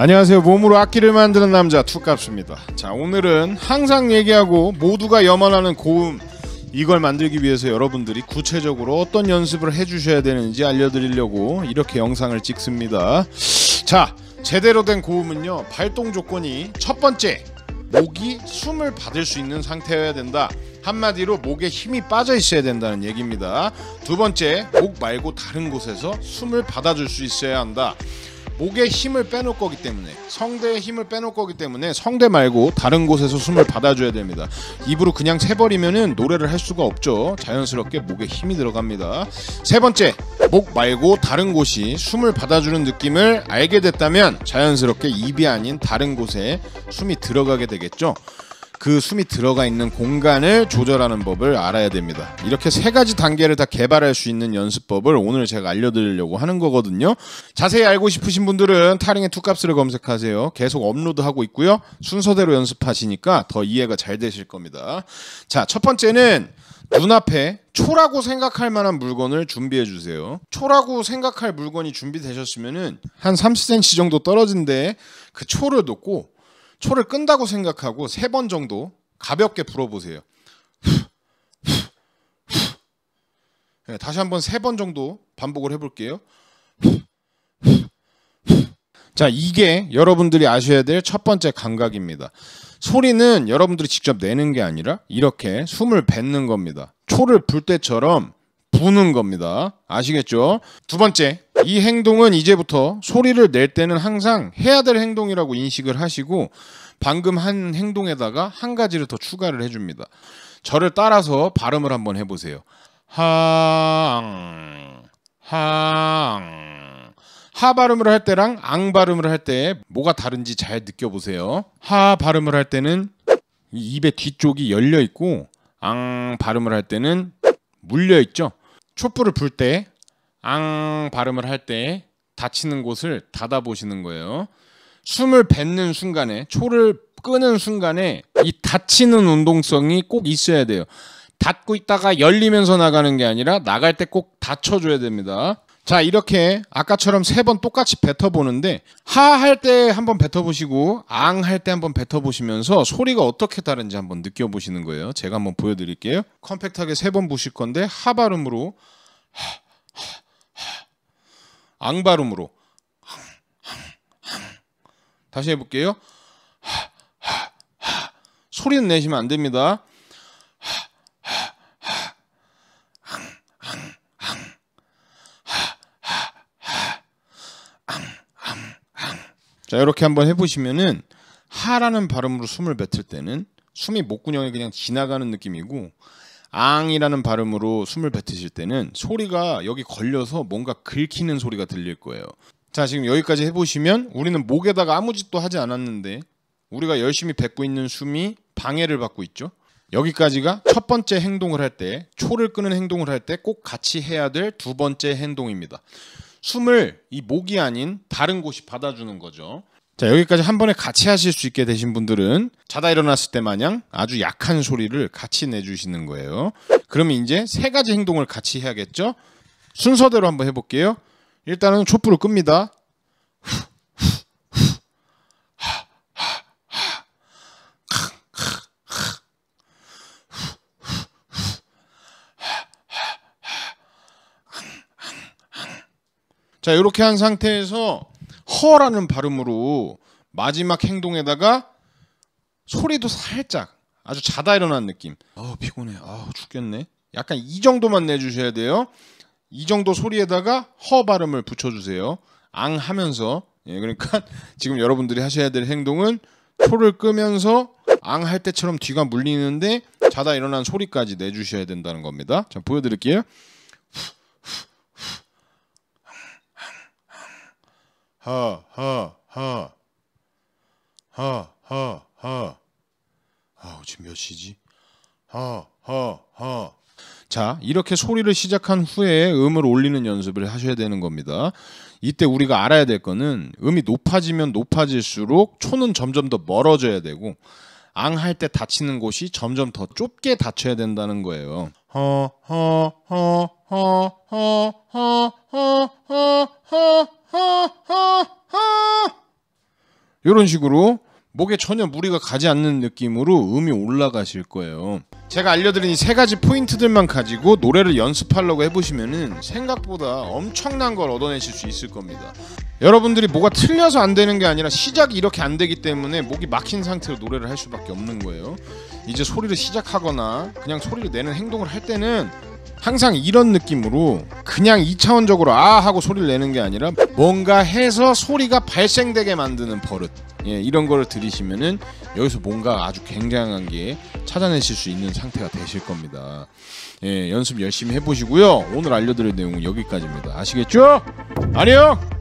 안녕하세요. 몸으로 악기를 만드는 남자 투갑스입니다 자, 오늘은 항상 얘기하고 모두가 염원하는 고음 이걸 만들기 위해서 여러분들이 구체적으로 어떤 연습을 해주셔야 되는지 알려드리려고 이렇게 영상을 찍습니다. 자, 제대로 된 고음은요. 발동 조건이 첫 번째, 목이 숨을 받을 수 있는 상태여야 된다. 한마디로 목에 힘이 빠져 있어야 된다는 얘기입니다. 두 번째, 목 말고 다른 곳에서 숨을 받아줄 수 있어야 한다. 목에 힘을 빼놓을 거기 때문에 성대에 힘을 빼놓을 거기 때문에 성대 말고 다른 곳에서 숨을 받아줘야 됩니다. 입으로 그냥 세버리면은 노래를 할 수가 없죠. 자연스럽게 목에 힘이 들어갑니다. 세 번째, 목 말고 다른 곳이 숨을 받아주는 느낌을 알게 됐다면 자연스럽게 입이 아닌 다른 곳에 숨이 들어가게 되겠죠. 그 숨이 들어가 있는 공간을 조절하는 법을 알아야 됩니다. 이렇게 세 가지 단계를 다 개발할 수 있는 연습법을 오늘 제가 알려드리려고 하는 거거든요. 자세히 알고 싶으신 분들은 타링의 투값을 검색하세요. 계속 업로드하고 있고요. 순서대로 연습하시니까 더 이해가 잘 되실 겁니다. 자, 첫 번째는 눈앞에 초라고 생각할 만한 물건을 준비해 주세요. 초라고 생각할 물건이 준비되셨으면한 30cm 정도 떨어진데 그 초를 놓고 초를 끈다고 생각하고 세 번 정도 가볍게 불어보세요. 예, 다시 한번 세 번 정도 반복을 해볼게요. 자, 이게 여러분들이 아셔야 될 첫 번째 감각입니다. 소리는 여러분들이 직접 내는 게 아니라 이렇게 숨을 뱉는 겁니다. 초를 불 때처럼 부는 겁니다. 아시겠죠? 두 번째, 이 행동은 이제부터 소리를 낼 때는 항상 해야 될 행동이라고 인식을 하시고 방금 한 행동에다가 한 가지를 더 추가를 해줍니다. 저를 따라서 발음을 한번 해보세요. 항, 항. 하 발음을 할 때랑 앙 발음을 할 때 뭐가 다른지 잘 느껴보세요. 하 발음을 할 때는 입의 뒤쪽이 열려 있고 앙 발음을 할 때는 물려 있죠. 촛불을 불때 앙 발음을 할 때 닫히는 곳을 닫아 보시는 거예요. 숨을 뱉는 순간에 초를 끄는 순간에 이 닫히는 운동성이 꼭 있어야 돼요. 닫고 있다가 열리면서 나가는 게 아니라 나갈 때 꼭 닫혀줘야 됩니다. 자 이렇게 아까처럼 세 번 똑같이 뱉어보는데 하 할 때 한번 뱉어보시고 앙 할 때 한번 뱉어보시면서 소리가 어떻게 다른지 한번 느껴보시는 거예요. 제가 한번 보여드릴게요. 컴팩트하게 세 번 보실 건데 하 발음으로 하, 하, 앙 발음으로 다시 해볼게요. 소리는 내시면 안 됩니다. 자 이렇게 한번 해보시면은 하라는 발음으로 숨을 뱉을 때는 숨이 목구멍에 그냥 지나가는 느낌이고 앙이라는 발음으로 숨을 뱉으실 때는 소리가 여기 걸려서 뭔가 긁히는 소리가 들릴 거예요. 자, 지금 여기까지 해보시면 우리는 목에다가 아무 짓도 하지 않았는데 우리가 열심히 뱉고 있는 숨이 방해를 받고 있죠. 여기까지가 첫 번째 행동을 할 때, 초를 끄는 행동을 할 때 꼭 같이 해야 될 두 번째 행동입니다. 숨을 이 목이 아닌 다른 곳이 받아주는 거죠. 자, 여기까지 한 번에 같이 하실 수 있게 되신 분들은 자다 일어났을 때 마냥 아주 약한 소리를 같이 내주시는 거예요. 그러면 이제 세 가지 행동을 같이 해야겠죠? 순서대로 한번 해볼게요. 일단은 촛불을 끕니다. 자, 이렇게 한 상태에서 허라는 발음으로 마지막 행동에다가 소리도 살짝 아주 자다 일어난 느낌. 아 피곤해. 아 죽겠네. 약간 이 정도만 내주셔야 돼요. 이 정도 소리에다가 허 발음을 붙여주세요. 앙 하면서 예, 그러니까 지금 여러분들이 하셔야 될 행동은 초를 끄면서 앙 할 때처럼 뒤가 물리는데 자다 일어난 소리까지 내주셔야 된다는 겁니다. 자 보여드릴게요. 하하하 하하하 아우 지금 몇 시지? 하하하 자 이렇게 소리를 시작한 후에 음을 올리는 연습을 하셔야 되는 겁니다. 이때 우리가 알아야 될 거는 음이 높아지면 높아질수록 초는 점점 더 멀어져야 되고 앙 할 때 닫히는 곳이 점점 더 좁게 닫혀야 된다는 거예요. 허허허허허허허허허 하하하 이런 식으로 목에 전혀 무리가 가지 않는 느낌으로 음이 올라가실 거예요. 제가 알려드린 이 세 가지 포인트들만 가지고 노래를 연습하려고 해보시면 생각보다 엄청난 걸 얻어내실 수 있을 겁니다. 여러분들이 뭐가 틀려서 안 되는 게 아니라 시작이 이렇게 안 되기 때문에 목이 막힌 상태로 노래를 할 수밖에 없는 거예요. 이제 소리를 시작하거나 그냥 소리를 내는 행동을 할 때는 항상 이런 느낌으로 그냥 2차원적으로 아 하고 소리를 내는 게 아니라 뭔가 해서 소리가 발생되게 만드는 버릇 예, 이런 거를 들으시면은 여기서 뭔가 아주 굉장한 게 찾아내실 수 있는 상태가 되실 겁니다. 예, 연습 열심히 해보시고요. 오늘 알려드릴 내용은 여기까지입니다. 아시겠죠? 안녕!